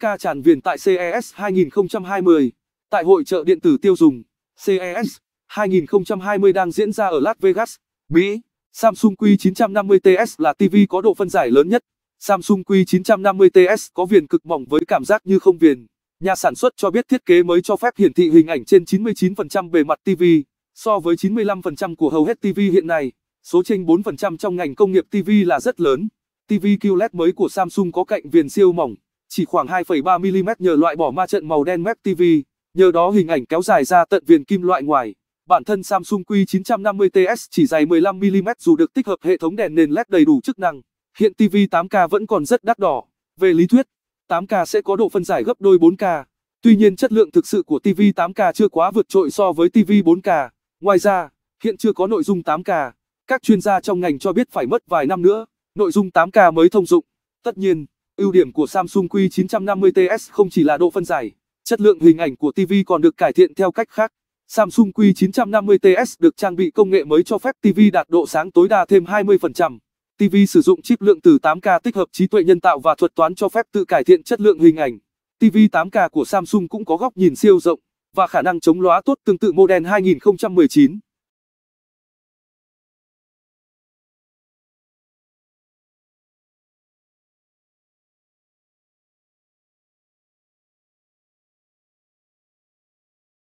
Ca tràn viền tại CES 2020. Tại hội trợ điện tử tiêu dùng CES 2020 đang diễn ra ở Las Vegas, Mỹ, Samsung Q950TS là TV có độ phân giải lớn nhất. Samsung Q950TS có viền cực mỏng với cảm giác như không viền. Nhà sản xuất cho biết thiết kế mới cho phép hiển thị hình ảnh trên 99% bề mặt TV, so với 95% của hầu hết TV hiện nay. Số trên 4% trong ngành công nghiệp TV là rất lớn. TV QLED mới của Samsung có cạnh viền siêu mỏng chỉ khoảng 2,3mm nhờ loại bỏ ma trận màu đen Mac TV, nhờ đó hình ảnh kéo dài ra tận viền kim loại ngoài. Bản thân Samsung Q950TS chỉ dài 15mm dù được tích hợp hệ thống đèn nền LED đầy đủ chức năng. Hiện TV 8K vẫn còn rất đắt đỏ. Về lý thuyết, 8K sẽ có độ phân giải gấp đôi 4K. Tuy nhiên chất lượng thực sự của TV 8K chưa quá vượt trội so với TV 4K. Ngoài ra, hiện chưa có nội dung 8K. Các chuyên gia trong ngành cho biết phải mất vài năm nữa, nội dung 8K mới thông dụng. Tất nhiên, Ưu điểm của Samsung Q950TS không chỉ là độ phân giải, chất lượng hình ảnh của TV còn được cải thiện theo cách khác. Samsung Q950TS được trang bị công nghệ mới cho phép TV đạt độ sáng tối đa thêm 20%. TV sử dụng chip lượng từ 8K tích hợp trí tuệ nhân tạo và thuật toán cho phép tự cải thiện chất lượng hình ảnh. TV 8K của Samsung cũng có góc nhìn siêu rộng và khả năng chống lóa tốt tương tự model 2019.